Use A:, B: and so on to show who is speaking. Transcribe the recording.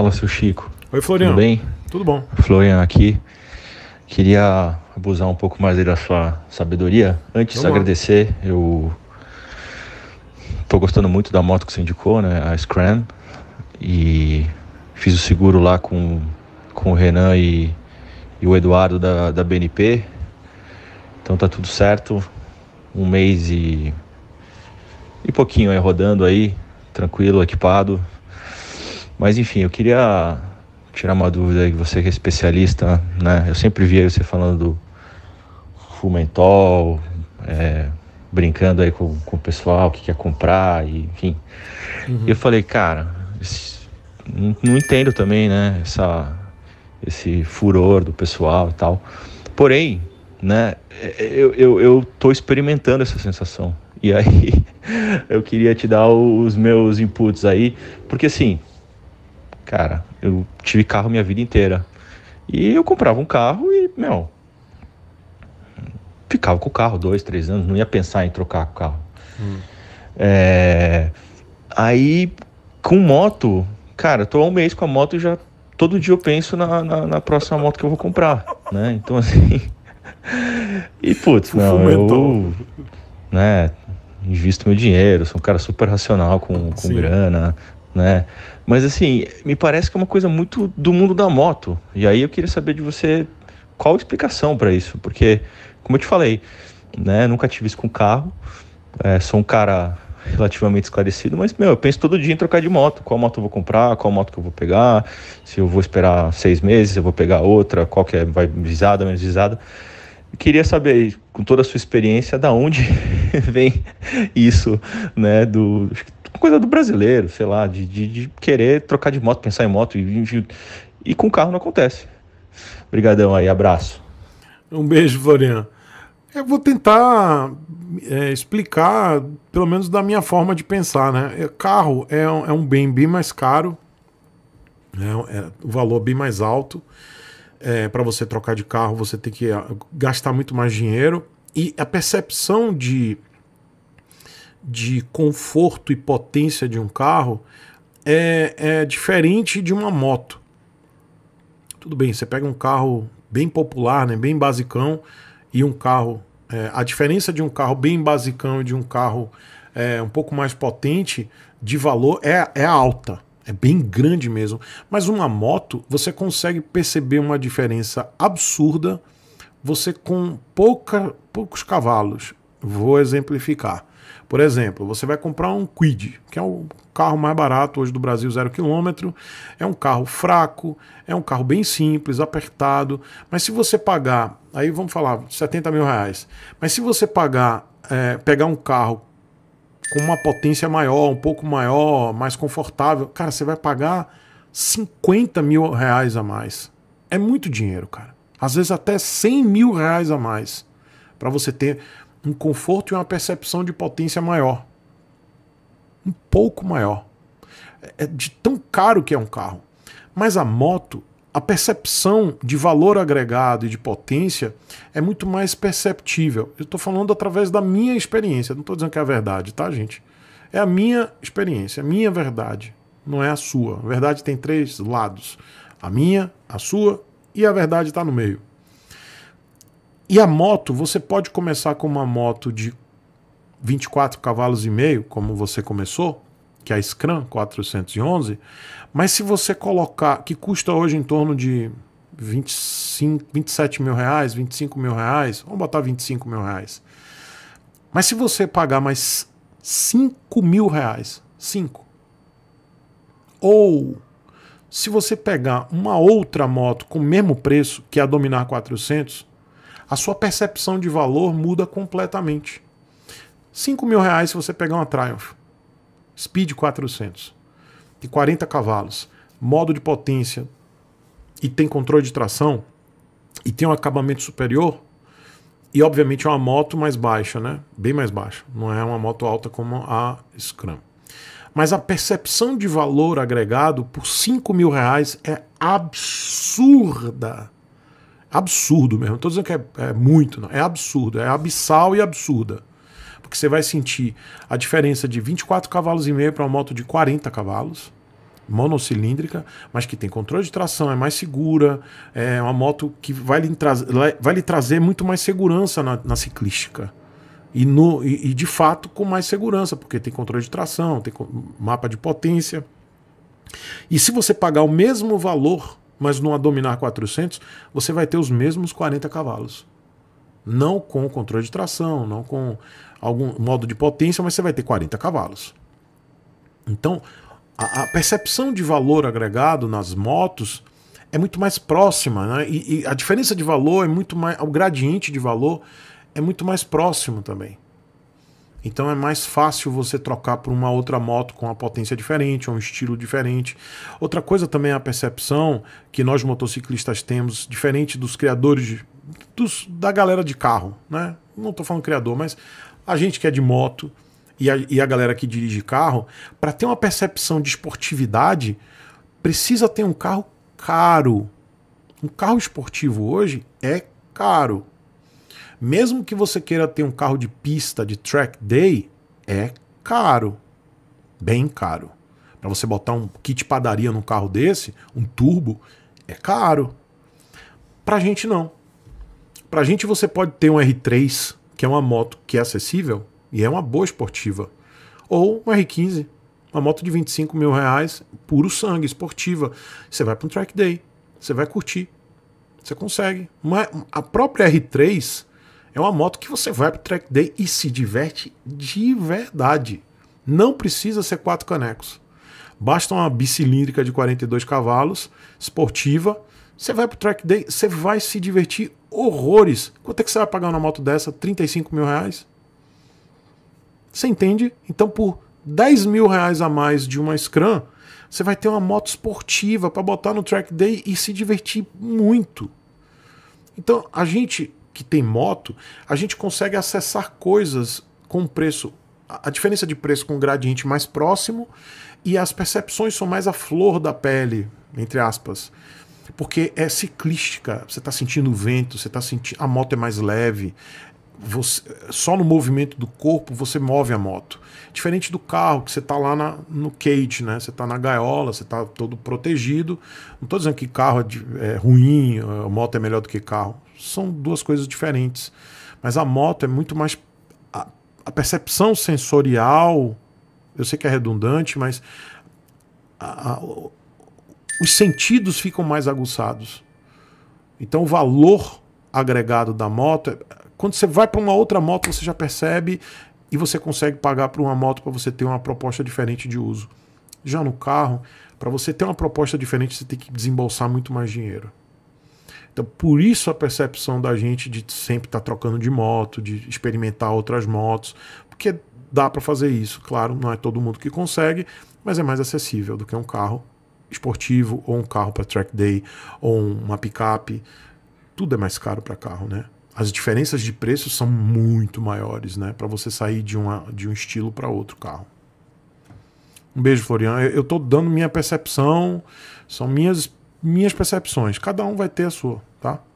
A: Fala, seu Chico.
B: Oi, Floriano. Tudo bem? Tudo bom.
A: Floriano aqui. Queria abusar um pouco mais da sua sabedoria. Antes, Vamos agradecer. Lá. Eu tô gostando muito da moto que você indicou, né? A Scram. E fiz o seguro lá com, com o Renan e, e o Eduardo da, da BNP. Então tá tudo certo. Um mês e, e pouquinho aí rodando aí, tranquilo, equipado. Mas enfim, eu queria tirar uma dúvida aí, você que é especialista, né? Eu sempre via você falando do Fumentol, é, brincando aí com, com o pessoal, o que quer comprar, e, enfim. Uhum. E eu falei, cara, não, não, entendo também, né? Essa, esse furor do pessoal e tal. Porém, né, eu, eu, eu tô experimentando essa sensação. E aí, eu queria te dar os meus inputs aí, porque assim, Cara, eu tive carro minha vida inteira. E eu comprava um carro e, meu, ficava com o carro dois, três anos, não ia pensar em trocar o carro. Hum. É, aí, com moto, cara, tô há um mês com a moto e já todo dia eu penso na, na, na próxima moto que eu vou comprar, né? Então, assim. e, putz, não, eu. Né, invisto meu dinheiro, sou um cara super racional com, com grana, né? Mas assim, me parece que é uma coisa muito do mundo da moto. E aí eu queria saber de você qual a explicação para isso, porque como eu te falei, né, nunca tive isso com carro. É, sou um cara relativamente esclarecido, mas meu, eu penso todo dia em trocar de moto. Qual moto eu vou comprar? Qual moto que eu vou pegar? Se eu vou esperar seis meses, eu vou pegar outra? Qual que é? Vai visada, menos visada? queria saber, com toda a sua experiência, da onde vem isso, né? Do coisa do brasileiro, sei lá, de, de, de, querer trocar de moto, pensar em moto e, e com carro não acontece. Obrigadão aí, abraço.
B: Um beijo, Florian. Eu vou tentar é, explicar, pelo menos da minha forma de pensar, né? É, carro é, é um bem bem mais caro, né? é o valor bem mais alto. É, Para você trocar de carro, você tem que ah, gastar muito mais dinheiro. E a percepção de de conforto e potência de um carro é, é diferente de uma moto. Tudo bem, você pega um carro bem popular, né, bem basicão, e um carro. É, a diferença de um carro bem basicão e de um carro é, um pouco mais potente de valor é, é alta. É bem grande mesmo. Mas uma moto, você consegue perceber uma diferença absurda. Você com pouca, poucos cavalos. Vou exemplificar. Por exemplo, você vai comprar um Quid, que é o carro mais barato hoje do Brasil, zero quilômetro. É um carro fraco, é um carro bem simples, apertado. Mas se você pagar, aí vamos falar, 70 mil reais. Mas se você pagar, é, pegar um carro com uma potência maior, um pouco maior, mais confortável, cara, você vai pagar 50 mil reais a mais. É muito dinheiro, cara. Às vezes até 100 mil reais a mais para você ter um conforto e uma percepção de potência maior. Um pouco maior. É, é de tão caro que é um carro. Mas a moto, a percepção de valor agregado e de potência é muito mais perceptível. Eu estou falando através da minha experiência, não estou dizendo que é a verdade, tá, gente? É a minha experiência, é a minha verdade, não é a sua. A verdade tem três lados: a minha, a sua e a verdade está no meio. E a moto, você pode começar com uma moto de 24 cavalos e meio, como você começou, que é a Scram 411, mas se você colocar, que custa hoje em torno de 25, 27 mil reais, 25 mil reais, vamos botar 25 mil reais. Mas se você pagar mais 5 mil reais, 5. Ou se você pegar uma outra moto com o mesmo preço, que é a Dominar 400, a sua percepção de valor muda completamente. 5 mil reais se você pegar uma Triumph. Speed 400. De 40 cavalos. Modo de potência. E tem controle de tração. E tem um acabamento superior. E obviamente é uma moto mais baixa, né? Bem mais baixa. Não é uma moto alta como a Scrum. Mas a percepção de valor agregado por 5 mil reais é absurda absurdo mesmo. Não tô dizendo que é, é muito, não. É absurdo. É abissal e absurda. Porque você vai sentir a diferença de 24 cavalos e meio para uma moto de 40 cavalos monocilíndrica, mas que tem controle de tração, é mais segura, é uma moto que vai lhe, tra vai lhe trazer muito mais segurança na, na ciclística. E, no, e, e, de fato com mais segurança, porque tem controle de tração, tem mapa de potência. E se você pagar o mesmo valor mas numa Dominar 400 você vai ter os mesmos 40 cavalos. Não com controle de tração, não com algum modo de potência, mas você vai ter 40 cavalos. Então, a, a percepção de valor agregado nas motos é muito mais próxima, né? E, e a diferença de valor é muito mais, o gradiente de valor é muito mais próximo também. Então é mais fácil você trocar por uma outra moto com uma potência diferente, ou um estilo diferente. Outra coisa também é a percepção que nós motociclistas temos, diferente dos criadores, de, dos, da galera de carro, né? Não estou falando criador, mas a gente que é de moto e a, e a galera que dirige carro, para ter uma percepção de esportividade, precisa ter um carro caro. Um carro esportivo hoje é caro. Mesmo que você queira ter um carro de pista, de track day, é caro. Bem caro. Para você botar um kit padaria num carro desse, um turbo, é caro. Pra gente não. Pra gente você pode ter um R3, que é uma moto que é acessível e é uma boa esportiva. Ou um R15, uma moto de 25 mil reais, puro sangue, esportiva. Você vai para um track day, você vai curtir, você consegue. Mas a própria R3 é uma moto que você vai para track day e se diverte de verdade. Não precisa ser quatro canecos. Basta uma bicilíndrica de 42 cavalos, esportiva. Você vai para track day, você vai se divertir horrores. Quanto é que você vai pagar uma moto dessa? 35 mil reais? Você entende? Então, por 10 mil reais a mais de uma Scrum, você vai ter uma moto esportiva para botar no track day e se divertir muito. Então, a gente que tem moto, a gente consegue acessar coisas com preço. A diferença de preço com o gradiente mais próximo e as percepções são mais à flor da pele, entre aspas. Porque é ciclística, você está sentindo o vento, você tá sentindo. A moto é mais leve, você, só no movimento do corpo você move a moto. Diferente do carro, que você está lá na, no cage, né? Você está na gaiola, você está todo protegido. Não estou dizendo que carro é, é ruim, a moto é melhor do que carro. São duas coisas diferentes. Mas a moto é muito mais. A, a percepção sensorial, eu sei que é redundante, mas a, a, os sentidos ficam mais aguçados. Então o valor agregado da moto é, quando você vai para uma outra moto, você já percebe e você consegue pagar por uma moto para você ter uma proposta diferente de uso. Já no carro, para você ter uma proposta diferente, você tem que desembolsar muito mais dinheiro. Então, por isso a percepção da gente de sempre estar tá trocando de moto, de experimentar outras motos, porque dá para fazer isso. Claro, não é todo mundo que consegue, mas é mais acessível do que um carro esportivo ou um carro para track day ou uma picape. Tudo é mais caro para carro, né? as diferenças de preço são muito maiores, né? Para você sair de, uma, de um estilo para outro carro. Um beijo, Florian. Eu estou dando minha percepção, são minhas, minhas percepções. Cada um vai ter a sua, tá?